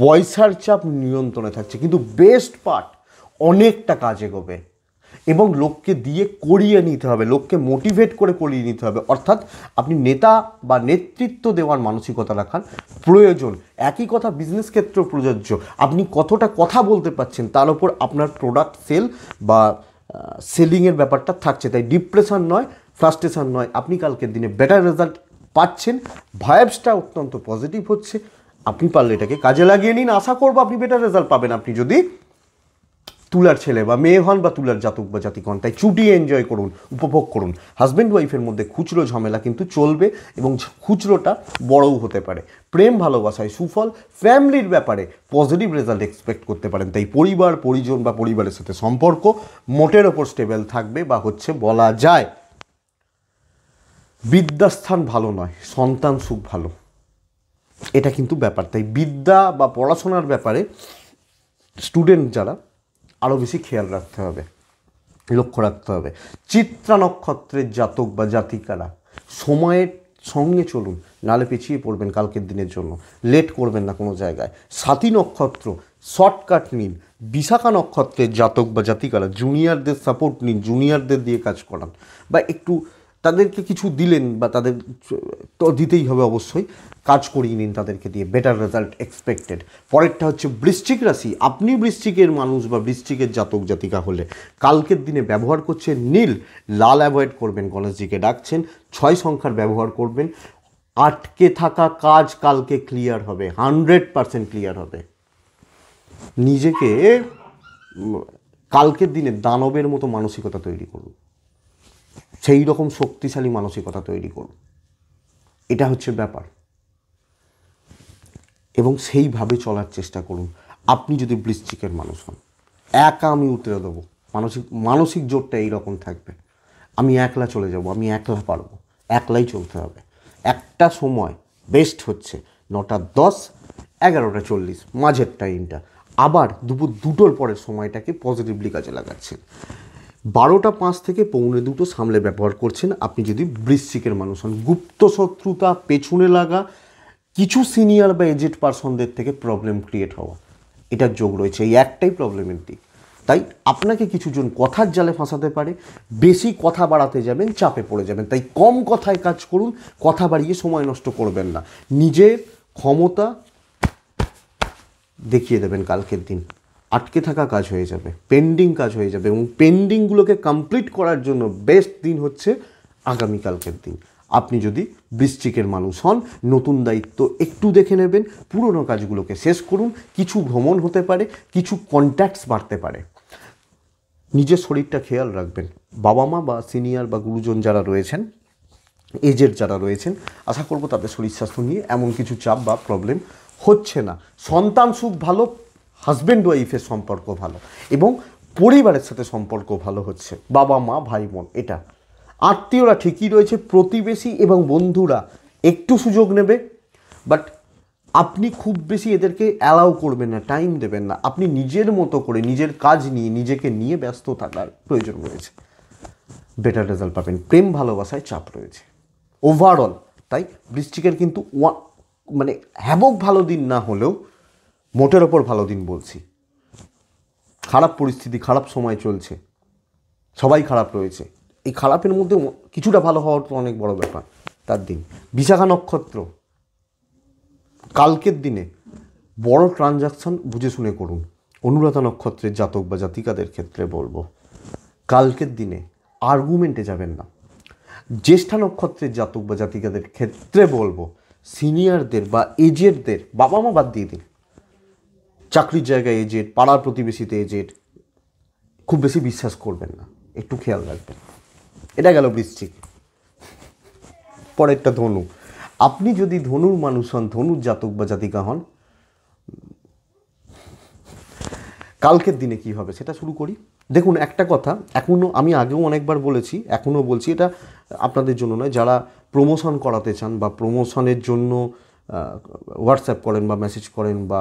পয়সার চাপ নিয়ন্ত্রণে থাকছে কিন্তু বেস্ট পার্ট অনেকটা কাজ এগোবে এবং লোককে দিয়ে করিয়ে নিতে হবে লোককে মোটিভেট করে করিয়ে নিতে হবে অর্থাৎ আপনি নেতা বা নেতৃত্ব দেওয়ার মানসিকতা রাখার প্রয়োজন একই কথা বিজনেস ক্ষেত্রেও প্রযোজ্য আপনি কতটা কথা বলতে পারছেন তার উপর আপনার প্রোডাক্ট সেল বা সেলিংয়ের ব্যাপারটা থাকছে তাই ডিপ্রেশন নয় ফ্রাস্ট্রেশন নয় আপনি কালকের দিনে বেটার রেজাল্ট পাচ্ছেন ভাইবসটা অত্যন্ত পজিটিভ হচ্ছে আপনি পারলে এটাকে কাজে লাগিয়ে নিন আশা করবো আপনি বেটার রেজাল্ট পাবেন আপনি যদি তুলার ছেলে বা মেয়ে হন বা তুলার জাতক বা জাতিকন তাই ছুটি এনজয় করুন উপভোগ করুন হাজব্যান্ড ওয়াইফের মধ্যে খুচরো ঝামেলা কিন্তু চলবে এবং খুচরোটা বড়ও হতে পারে প্রেম ভালোবাসায় সুফল ফ্যামিলির ব্যাপারে পজিটিভ রেজাল্ট এক্সপেক্ট করতে পারেন তাই পরিবার পরিজন বা পরিবারের সাথে সম্পর্ক মোটের ওপর স্টেবল থাকবে বা হচ্ছে বলা যায় বিদ্যাস্থান ভালো নয় সন্তান সুখ ভালো এটা কিন্তু ব্যাপার তাই বিদ্যা বা পড়াশোনার ব্যাপারে স্টুডেন্ট যারা আরও বেশি খেয়াল রাখতে হবে লক্ষ্য রাখতে হবে চিত্রা নক্ষত্রের জাতক বা জাতিকারা সময়ের সঙ্গে চলুন নালে পিছিয়ে পড়বেন কালকের দিনের জন্য লেট করবেন না কোনো জায়গায় সাথী নক্ষত্র শর্টকাট নিন বিশাখা নক্ষত্রের জাতক বা জাতিকারা জুনিয়রদের সাপোর্ট নিন জুনিয়রদের দিয়ে কাজ করান বা একটু তাদেরকে কিছু দিলেন বা তাদের তো দিতেই হবে অবশ্যই কাজ করিয়ে নিন তাদেরকে দিয়ে বেটার রেজাল্ট এক্সপেক্টেড পরেরটা হচ্ছে বৃশ্চিক রাশি আপনি বৃশ্চিকের মানুষ বা বৃশ্চিকের জাতক জাতিকা হলে কালকের দিনে ব্যবহার করছে নীল লাল অ্যাভয়েড করবেন গণেশজিকে ডাকছেন ছয় সংখ্যার ব্যবহার করবেন আটকে থাকা কাজ কালকে ক্লিয়ার হবে হান্ড্রেড পারসেন্ট ক্লিয়ার হবে নিজেকে কালকের দিনে দানবের মতো মানসিকতা তৈরি করুন সেই রকম শক্তিশালী মানসিকতা তৈরি করুন এটা হচ্ছে ব্যাপার এবং সেইভাবে চলার চেষ্টা করুন আপনি যদি বৃশ্চিকের মানুষ হন একা আমি উতরে দেবো মানসিক মানসিক জোরটা এইরকম থাকবে আমি একলা চলে যাব আমি একলা পারবো একলাই চলতে হবে একটা সময় বেস্ট হচ্ছে নটা দশ এগারোটা চল্লিশ মাঝের টাইমটা আবার দুপুর দুটোর পরের সময়টাকে পজিটিভলি কাজে লাগাচ্ছেন বারোটা পাঁচ থেকে পৌনে দুটো সামলে ব্যবহার করছেন আপনি যদি বৃশ্চিকের মানুষ হন গুপ্ত শত্রুতা পেছনে লাগা কিছু সিনিয়র বা এজেড পার্সনদের থেকে প্রবলেম ক্রিয়েট হওয়া এটার যোগ রয়েছে এই একটাই প্রবলেমের দিক তাই আপনাকে কিছুজন কথার জালে ফাঁসাতে পারে বেশি কথা বাড়াতে যাবেন চাপে পড়ে যাবেন তাই কম কথায় কাজ করুন কথা বাড়িয়ে সময় নষ্ট করবেন না নিজের ক্ষমতা দেখিয়ে দেবেন কালকের দিন আটকে থাকা কাজ হয়ে যাবে পেন্ডিং কাজ হয়ে যাবে এবং পেন্ডিংগুলোকে কমপ্লিট করার জন্য বেস্ট দিন হচ্ছে আগামীকালকের দিন আপনি যদি বৃশ্চিকের মানুষ হন নতুন দায়িত্ব একটু দেখে নেবেন পুরনো কাজগুলোকে শেষ করুন কিছু ভ্রমণ হতে পারে কিছু কন্ট্যাক্টস বাড়তে পারে নিজের শরীরটা খেয়াল রাখবেন বাবা মা বা সিনিয়র বা গুরুজন যারা রয়েছেন এজের যারা রয়েছেন আশা করবো তাদের শরীর স্বাস্থ্য নিয়ে এমন কিছু চাপ বা প্রবলেম হচ্ছে না সন্তান সুখ ভালো হাজব্যান্ড ওয়াইফের সম্পর্ক ভালো এবং পরিবারের সাথে সম্পর্ক ভালো হচ্ছে বাবা মা ভাই বোন এটা আত্মীয়রা ঠিকই রয়েছে প্রতিবেশী এবং বন্ধুরা একটু সুযোগ নেবে বাট আপনি খুব বেশি এদেরকে অ্যালাউ করবেন না টাইম দেবেন না আপনি নিজের মতো করে নিজের কাজ নিয়ে নিজেকে নিয়ে ব্যস্ত থাকার প্রয়োজন রয়েছে বেটার রেজাল্ট পাবেন প্রেম ভালোবাসায় চাপ রয়েছে ওভারঅল তাই বৃষ্টিকের কিন্তু মানে হ্যাবক ভালো দিন না হলেও মোটের ওপর ভালো দিন বলছি খারাপ পরিস্থিতি খারাপ সময় চলছে সবাই খারাপ রয়েছে এই খারাপের মধ্যে কিছুটা ভালো হওয়ার তো অনেক বড় ব্যাপার তার দিন বিশাখা নক্ষত্র কালকের দিনে বড় ট্রানজাকশান বুঝে শুনে করুন অনুরাধা নক্ষত্রের জাতক বা জাতিকাদের ক্ষেত্রে বলবো কালকের দিনে আর্গুমেন্টে যাবেন না জ্যেষ্ঠা নক্ষত্রের জাতক বা জাতিকাদের ক্ষেত্রে বলবো সিনিয়রদের বা এজেডদের বাবা মা বাদ দিয়ে দিন চাকরির জায়গায় এজেড পাড়ার প্রতিবেশীতে এজেড খুব বেশি বিশ্বাস করবেন না একটু খেয়াল রাখবেন এটা গেল বৃশ্চিক পরেরটা ধনু আপনি যদি ধনুর মানুষ হন ধনুর জাতক বা জাতিকা হন কালকের দিনে কি হবে সেটা শুরু করি দেখুন একটা কথা এখনও আমি আগেও অনেকবার বলেছি এখনও বলছি এটা আপনাদের জন্য নয় যারা প্রমোশন করাতে চান বা প্রমোশনের জন্য হোয়াটসঅ্যাপ করেন বা মেসেজ করেন বা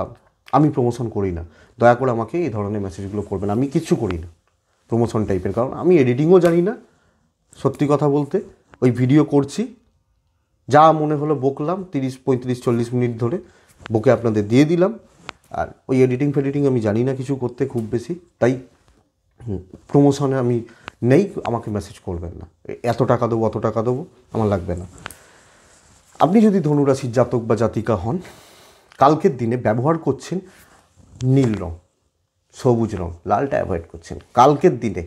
আমি প্রমোশন করি না দয়া করে আমাকে এই ধরনের মেসেজগুলো করবেন আমি কিছু করি না প্রমোশন টাইপের কারণ আমি এডিটিংও জানি না সত্যি কথা বলতে ওই ভিডিও করছি যা মনে হলো বকলাম তিরিশ পঁয়ত্রিশ চল্লিশ মিনিট ধরে বকে আপনাদের দিয়ে দিলাম আর ওই এডিটিং ফেডিটিং আমি জানি না কিছু করতে খুব বেশি তাই প্রমোশনে আমি নেই আমাকে মেসেজ করবেন না এত টাকা দেবো অত টাকা দেবো আমার লাগবে না আপনি যদি ধনুরাশির জাতক বা জাতিকা হন কালকের দিনে ব্যবহার করছেন নীল রং সবুজ রং লালটা অ্যাভয়েড করছেন কালকের দিনে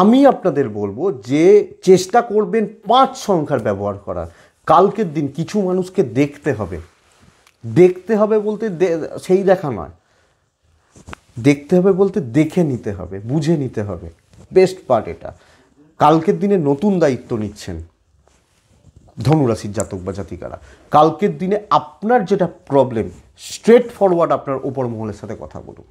আমি আপনাদের বলবো যে চেষ্টা করবেন পাঁচ সংখ্যার ব্যবহার করার কালকের দিন কিছু মানুষকে দেখতে হবে দেখতে হবে বলতে সেই দেখা নয় দেখতে হবে বলতে দেখে নিতে হবে বুঝে নিতে হবে বেস্ট পার্ট এটা কালকের দিনে নতুন দায়িত্ব নিচ্ছেন ধনুরাশির জাতক বা জাতিকারা কালকের দিনে আপনার যেটা প্রবলেম স্ট্রেট ফরওয়ার্ড আপনার ওপর মহলের সাথে কথা বলুন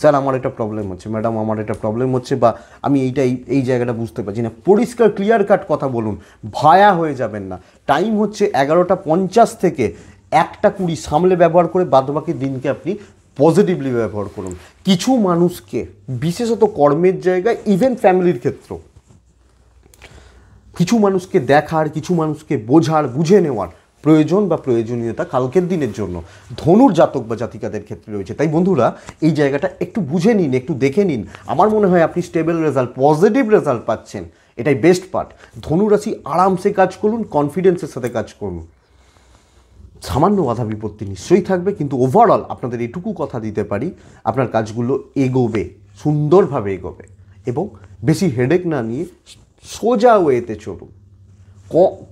স্যার আমার একটা প্রবলেম হচ্ছে ম্যাডাম আমার একটা প্রবলেম হচ্ছে বা আমি এইটা এই জায়গাটা বুঝতে পারছি না পরিষ্কার ক্লিয়ার কাট কথা বলুন ভায়া হয়ে যাবেন না টাইম হচ্ছে এগারোটা পঞ্চাশ থেকে একটা কুড়ি সামলে ব্যবহার করে বাদবাকি দিনকে আপনি পজিটিভলি ব্যবহার করুন কিছু মানুষকে বিশেষত কর্মের জায়গায় ইভেন ফ্যামিলির ক্ষেত্রেও কিছু মানুষকে দেখার কিছু মানুষকে বোঝার বুঝে নেওয়ার প্রয়োজন বা প্রয়োজনীয়তা কালকের দিনের জন্য ধনুর জাতক বা জাতিকাদের ক্ষেত্রে রয়েছে তাই বন্ধুরা এই জায়গাটা একটু বুঝে নিন একটু দেখে নিন আমার মনে হয় আপনি স্টেবল রেজাল্ট পজিটিভ রেজাল্ট পাচ্ছেন এটাই বেস্ট পার্ট ধনুরাশি আরামসে কাজ করুন কনফিডেন্সের সাথে কাজ করুন সামান্য বাধা বিপত্তি নিশ্চয়ই থাকবে কিন্তু ওভারঅল আপনাদের এটুকু কথা দিতে পারি আপনার কাজগুলো এগোবে সুন্দরভাবে এগোবে এবং বেশি হেডেক না নিয়ে সোজা ওয়েতে চলুন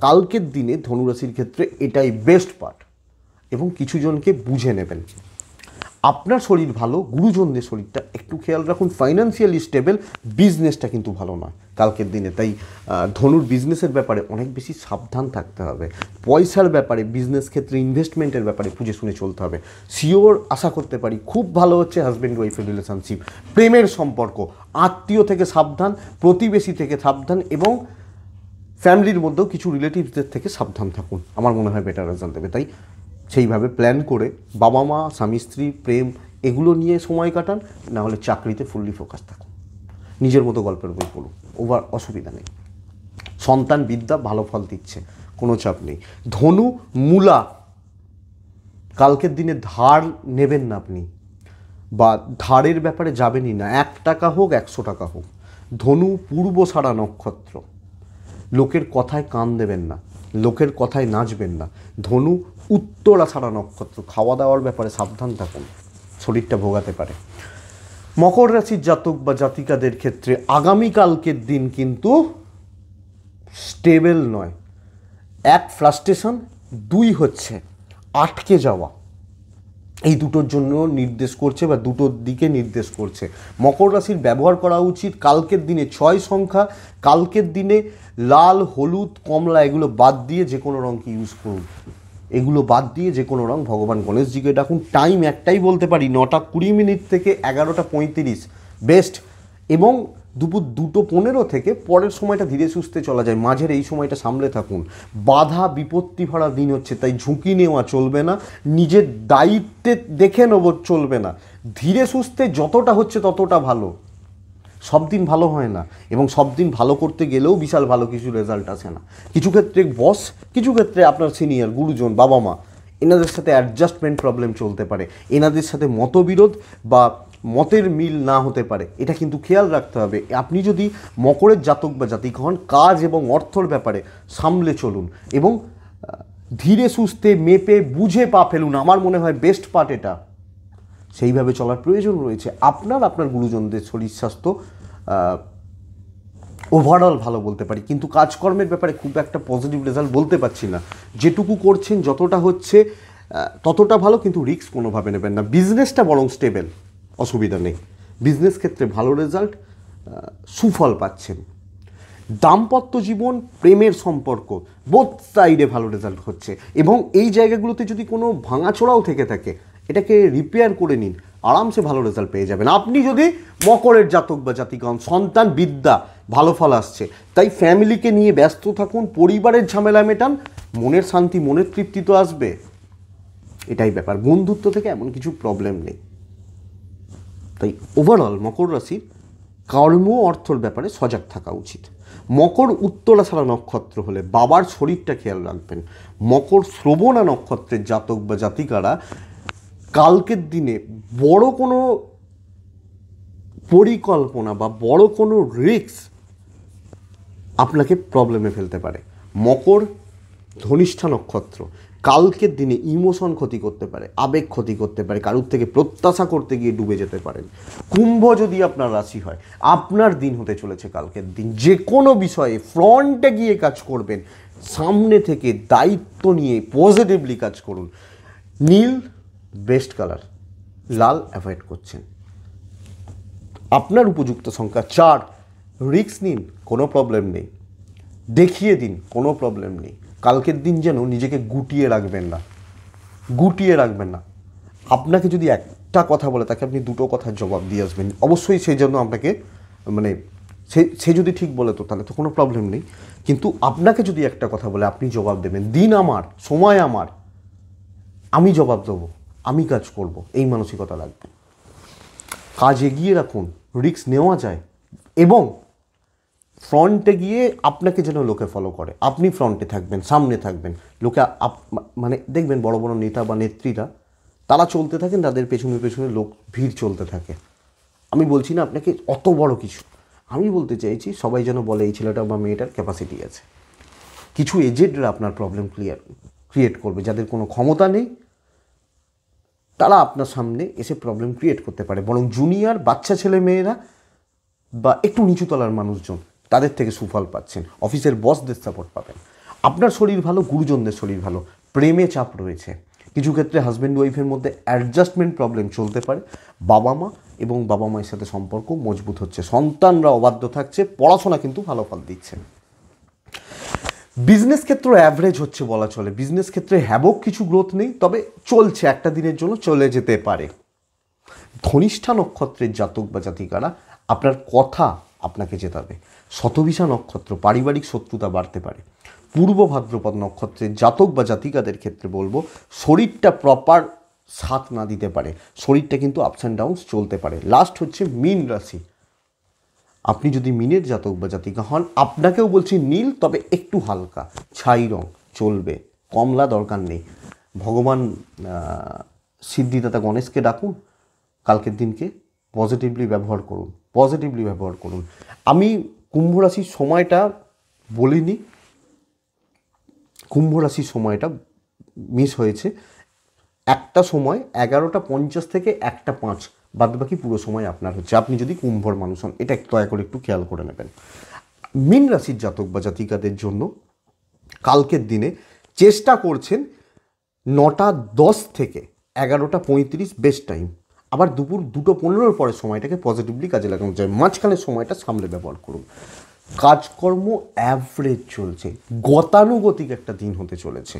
কালকের দিনে ধনুরাশির ক্ষেত্রে এটাই বেস্ট পার্ট এবং কিছু জনকে বুঝে নেবেন আপনার শরীর ভালো গুরুজনদের শরীরটা একটু খেয়াল রাখুন ফাইন্যান্সিয়ালি স্টেবল বিজনেসটা কিন্তু ভালো নয় কালকের দিনে তাই ধনুর বিজনেসের ব্যাপারে অনেক বেশি সাবধান থাকতে হবে পয়সার ব্যাপারে বিজনেস ক্ষেত্রে ইনভেস্টমেন্টের ব্যাপারে খুঁজে শুনে চলতে হবে শিওর আশা করতে পারি খুব ভালো হচ্ছে হাজব্যান্ড ওয়াইফের রিলেশনশিপ প্রেমের সম্পর্ক আত্মীয় থেকে সাবধান প্রতিবেশী থেকে সাবধান এবং ফ্যামিলির মধ্যেও কিছু রিলেটিভসদের থেকে সাবধান থাকুন আমার মনে হয় বেটার রেজাল্ট দেবে তাই সেইভাবে প্ল্যান করে বাবা মা স্বামী স্ত্রী প্রেম এগুলো নিয়ে সময় কাটান না হলে চাকরিতে ফুললি ফোকাস থাকুন নিজের মতো গল্পের বই পড়ুন ওভার অসুবিধা নেই সন্তান বিদ্যা ভালো ফল দিচ্ছে কোনো চাপ নেই ধনু মূলা কালকের দিনে ধার নেবেন না আপনি বা ধারের ব্যাপারে যাবেনই না এক টাকা হোক একশো টাকা হোক ধনু পূর্ব সারা নক্ষত্র লোকের কথায় কান দেবেন না লোকের কথায় নাচবেন না ধনু উত্তরা ছাড়া নক্ষত্র খাওয়া দাওয়ার ব্যাপারে সাবধান থাকুন শরীরটা ভোগাতে পারে মকর রাশির জাতক বা জাতিকাদের ক্ষেত্রে আগামীকালকের দিন কিন্তু স্টেবল নয় এক ফ্রাস্ট্রেশন দুই হচ্ছে আটকে যাওয়া এই দুটোর জন্য নির্দেশ করছে বা দুটোর দিকে নির্দেশ করছে মকর রাশির ব্যবহার করা উচিত কালকের দিনে ছয় সংখ্যা কালকের দিনে লাল হলুদ কমলা এগুলো বাদ দিয়ে যে কোনো রঙকে ইউজ করুন এগুলো বাদ দিয়ে যে কোনো রং ভগবান গণেশজিকে ডাকুন টাইম একটাই বলতে পারি নটা কুড়ি মিনিট থেকে এগারোটা পঁয়ত্রিশ বেস্ট এবং দুপুর দুটো পনেরো থেকে পরের সময়টা ধীরে সুস্থে চলা যায় মাঝের এই সময়টা সামলে থাকুন বাধা বিপত্তি ভরা দিন হচ্ছে তাই ঝুঁকি নেওয়া চলবে না নিজের দায়িত্বে দেখে নেব চলবে না ধীরে সুস্থে যতটা হচ্ছে ততটা ভালো সব দিন ভালো হয় না এবং সব দিন ভালো করতে গেলেও বিশাল ভালো কিছু রেজাল্ট আসে না কিছু ক্ষেত্রে বস কিছু ক্ষেত্রে আপনার সিনিয়র গুরুজন বাবা মা এনাদের সাথে অ্যাডজাস্টমেন্ট প্রবলেম চলতে পারে এনাদের সাথে মতবিরোধ বা মতের মিল না হতে পারে এটা কিন্তু খেয়াল রাখতে হবে আপনি যদি মকরের জাতক বা জাতিক হন কাজ এবং অর্থর ব্যাপারে সামলে চলুন এবং ধীরে সুস্থে মেপে বুঝে পা ফেলুন আমার মনে হয় বেস্ট পার্ট এটা সেইভাবে চলার প্রয়োজন রয়েছে আপনার আপনার গুরুজনদের শরীর স্বাস্থ্য ওভারঅল ভালো বলতে পারি কিন্তু কাজকর্মের ব্যাপারে খুব একটা পজিটিভ রেজাল্ট বলতে পারছি না যেটুকু করছেন যতটা হচ্ছে ততটা ভালো কিন্তু রিস্ক কোনোভাবে নেবেন না বিজনেসটা বরং স্টেবেল অসুবিধা নেই বিজনেস ক্ষেত্রে ভালো রেজাল্ট সুফল পাচ্ছেন দাম্পত্য জীবন প্রেমের সম্পর্ক বোথ সাইডে ভালো রেজাল্ট হচ্ছে এবং এই জায়গাগুলোতে যদি কোনো ভাঙাচোড়াও থেকে থাকে এটাকে রিপেয়ার করে নিন আরামসে ভালো রেজাল্ট পেয়ে যাবেন আপনি যদি মকরের জাতক বা জাতিগণ সন্তান বিদ্যা ভালো ফল আসছে তাই ফ্যামিলিকে নিয়ে ব্যস্ত থাকুন পরিবারের ঝামেলা মেটান মনের শান্তি মনের তৃপ্তি তো আসবে এটাই ব্যাপার বন্ধুত্ব থেকে এমন কিছু প্রবলেম নেই তাই ওভারঅল মকর রাশির কর্ম অর্থর ব্যাপারে সজাগ থাকা উচিত মকর উত্তরা সারা নক্ষত্র হলে বাবার শরীরটা খেয়াল রাখবেন মকর শ্রবণা নক্ষত্রের জাতক বা জাতিকারা কালকের দিনে বড় কোনো পরিকল্পনা বা বড় কোনো রিক্স আপনাকে প্রবলেমে ফেলতে পারে মকর ধনিষ্ঠা নক্ষত্র কালকের দিনে ইমোশন ক্ষতি করতে পারে আবেগ ক্ষতি করতে পারে কারুর থেকে প্রত্যাশা করতে গিয়ে ডুবে যেতে পারেন কুম্ভ যদি আপনার রাশি হয় আপনার দিন হতে চলেছে কালকের দিন যে কোনো বিষয়ে ফ্রন্টে গিয়ে কাজ করবেন সামনে থেকে দায়িত্ব নিয়ে পজিটিভলি কাজ করুন নীল বেস্ট কালার লাল অ্যাভয়েড করছেন আপনার উপযুক্ত সংখ্যা চার রিক্স নিন কোনো প্রবলেম নেই দেখিয়ে দিন কোনো প্রবলেম নেই কালকের দিন যেন নিজেকে গুটিয়ে রাখবেন না গুটিয়ে রাখবেন না আপনাকে যদি একটা কথা বলে তাকে আপনি দুটো কথার জবাব দিয়ে আসবেন অবশ্যই সেই জন্য আপনাকে মানে সে সে যদি ঠিক বলে তো তাহলে তো কোনো প্রবলেম নেই কিন্তু আপনাকে যদি একটা কথা বলে আপনি জবাব দেবেন দিন আমার সময় আমার আমি জবাব দেবো আমি কাজ করব এই মানসিকতা লাগবে কাজ এগিয়ে রাখুন রিক্স নেওয়া যায় এবং ফ্রন্টে গিয়ে আপনাকে যেন লোকে ফলো করে আপনি ফ্রন্টে থাকবেন সামনে থাকবেন লোকে আপ মানে দেখবেন বড় বড় নেতা বা নেত্রীরা তারা চলতে থাকেন তাদের পেছনে পেছনে লোক ভিড় চলতে থাকে আমি বলছি না আপনাকে অত বড় কিছু আমি বলতে চাইছি সবাই যেন বলে এই ছেলেটা বা মেয়েটার ক্যাপাসিটি আছে কিছু এজেন্টরা আপনার প্রবলেম ক্লিয়ার ক্রিয়েট করবে যাদের কোনো ক্ষমতা নেই তারা আপনার সামনে এসে প্রবলেম ক্রিয়েট করতে পারে বরং জুনিয়র বাচ্চা ছেলে মেয়েরা বা একটু নিচু তলার মানুষজন তাদের থেকে সুফল পাচ্ছেন অফিসের বসদের সাপোর্ট পাবেন আপনার শরীর ভালো গুরুজনদের শরীর ভালো প্রেমে চাপ রয়েছে কিছু ক্ষেত্রে হাজব্যান্ড ওয়াইফের মধ্যে অ্যাডজাস্টমেন্ট প্রবলেম চলতে পারে বাবা মা এবং বাবা মায়ের সাথে সম্পর্ক মজবুত হচ্ছে সন্তানরা অবাধ্য থাকছে পড়াশোনা কিন্তু ভালো ফল দিচ্ছে বিজনেস ক্ষেত্র অ্যাভারেজ হচ্ছে বলা চলে বিজনেস ক্ষেত্রে হ্যাবক কিছু গ্রোথ নেই তবে চলছে একটা দিনের জন্য চলে যেতে পারে ধনিষ্ঠা নক্ষত্রের জাতক বা জাতিকারা আপনার কথা আপনাকে জেতাবে শতভিষা নক্ষত্র পারিবারিক শত্রুতা বাড়তে পারে পূর্ব ভাদ্রপদ নক্ষত্রের জাতক বা জাতিকাদের ক্ষেত্রে বলবো শরীরটা প্রপার সাথ না দিতে পারে শরীরটা কিন্তু আপস অ্যান্ড ডাউনস চলতে পারে লাস্ট হচ্ছে মীন রাশি আপনি যদি মিনের জাতক বা জাতিকা হন আপনাকেও বলছি নীল তবে একটু হালকা ছাই রং চলবে কমলা দরকার নেই ভগবান সিদ্ধিদাতা গণেশকে ডাকুন কালকের দিনকে পজিটিভলি ব্যবহার করুন পজিটিভলি ব্যবহার করুন আমি কুম্ভ রাশির সময়টা বলিনি কুম্ভ রাশির সময়টা মিস হয়েছে একটা সময় এগারোটা পঞ্চাশ থেকে একটা পাঁচ বাকি পুরো সময় আপনার হচ্ছে আপনি যদি কুম্ভর মানুষ হন এটা দয়া করে একটু খেয়াল করে নেবেন মীন রাশির জাতক বা জাতিকাদের জন্য কালকের দিনে চেষ্টা করছেন নটা দশ থেকে এগারোটা পঁয়ত্রিশ বেস্ট টাইম আবার দুপুর দুটো পনেরোর পরে সময়টাকে পজিটিভলি কাজে লাগানো যায় মাঝখানে সময়টা সামলে ব্যবহার করুন কাজকর্ম অ্যাভারেজ চলছে গতানুগতিক একটা দিন হতে চলেছে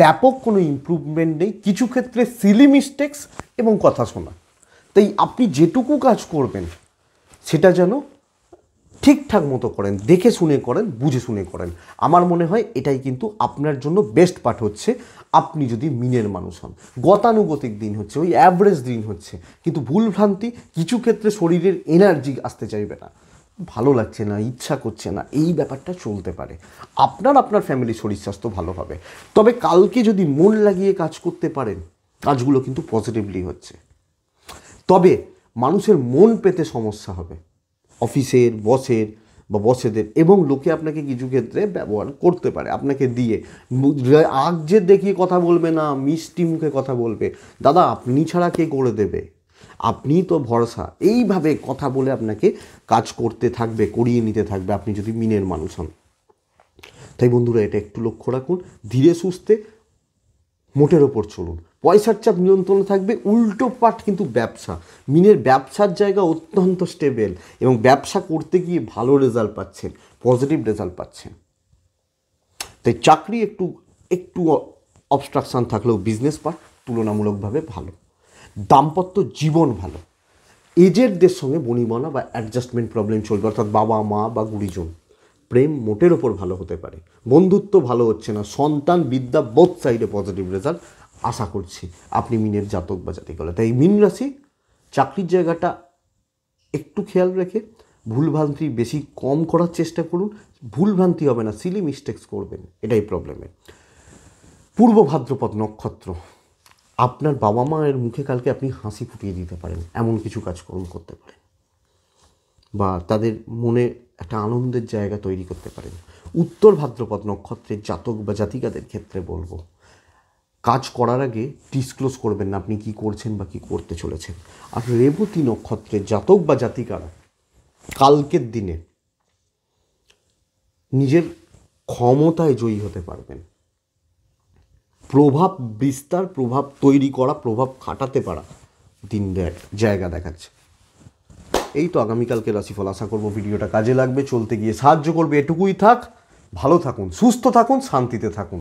ব্যাপক কোনো ইম্প্রুভমেন্ট নেই কিছু ক্ষেত্রে সিলি মিস্টেক্স এবং কথা শোনা তাই আপনি যেটুকু কাজ করবেন সেটা যেন ঠিকঠাক মতো করেন দেখে শুনে করেন বুঝে শুনে করেন আমার মনে হয় এটাই কিন্তু আপনার জন্য বেস্ট পার্ট হচ্ছে আপনি যদি মিনের মানুষ হন গতানুগতিক দিন হচ্ছে ওই অ্যাভারেজ দিন হচ্ছে কিন্তু ভুলভ্রান্তি কিছু ক্ষেত্রে শরীরের এনার্জি আসতে চাইবে না ভালো লাগছে না ইচ্ছা করছে না এই ব্যাপারটা চলতে পারে আপনার আপনার ফ্যামিলির শরীর স্বাস্থ্য ভালো হবে তবে কালকে যদি মন লাগিয়ে কাজ করতে পারেন কাজগুলো কিন্তু পজিটিভলি হচ্ছে তবে মানুষের মন পেতে সমস্যা হবে অফিসের বসের বা বসেদের এবং লোকে আপনাকে কিছু ক্ষেত্রে ব্যবহার করতে পারে আপনাকে দিয়ে আগ যে দেখিয়ে কথা বলবে না মিষ্টি মুখে কথা বলবে দাদা আপনি ছাড়া কে করে দেবে আপনি তো ভরসা এইভাবে কথা বলে আপনাকে কাজ করতে থাকবে করিয়ে নিতে থাকবে আপনি যদি মিনের মানুষ হন তাই বন্ধুরা এটা একটু লক্ষ্য রাখুন ধীরে সুস্থে মোটের ওপর চলুন পয়সার চাপ নিয়ন্ত্রণে থাকবে উল্টো পাঠ কিন্তু ব্যবসা মিনের ব্যবসার জায়গা অত্যন্ত স্টেবেল এবং ব্যবসা করতে গিয়ে ভালো রেজাল্ট পাচ্ছেন পজিটিভ রেজাল্ট পাচ্ছেন তাই চাকরি একটু একটু অবস্ট্রাকশান থাকলেও বিজনেস পার্ট তুলনামূলকভাবে ভালো দাম্পত্য জীবন ভালো এজেডদের সঙ্গে বনিবনা বা অ্যাডজাস্টমেন্ট প্রবলেম চলবে অর্থাৎ বাবা মা বা গুরিজন প্রেম মোটের ওপর ভালো হতে পারে বন্ধুত্ব ভালো হচ্ছে না সন্তান বিদ্যা বোধ সাইডে পজিটিভ রেজাল্ট আশা করছি আপনি মিনের জাতক বা জাতিকলা তাই মিন রাশি চাকরির জায়গাটা একটু খেয়াল রেখে ভুলভ্রান্তি বেশি কম করার চেষ্টা করুন ভুলভ্রান্তি হবে না সিলি মিস্টেক্স করবেন এটাই প্রবলেমে পূর্ব ভাদ্রপদ নক্ষত্র আপনার বাবা মায়ের মুখে কালকে আপনি হাসি ফুটিয়ে দিতে পারেন এমন কিছু কাজকর্ম করতে পারেন বা তাদের মনে একটা আনন্দের জায়গা তৈরি করতে পারেন উত্তর ভাদ্রপদ নক্ষত্রের জাতক বা জাতিকাদের ক্ষেত্রে বলবো কাজ করার আগে ডিসক্লোজ করবেন না আপনি কি করছেন বা কি করতে চলেছেন আর রেবতী নক্ষত্রের জাতক বা জাতিকারা কালকের দিনে নিজের ক্ষমতায় জয়ী হতে পারবেন প্রভাব বিস্তার প্রভাব তৈরি করা প্রভাব খাটাতে পারা দিন জায়গা দেখাচ্ছে এই তো আগামীকালকে রাশিফল আশা করবো ভিডিওটা কাজে লাগবে চলতে গিয়ে সাহায্য করবে এটুকুই থাক ভালো থাকুন সুস্থ থাকুন শান্তিতে থাকুন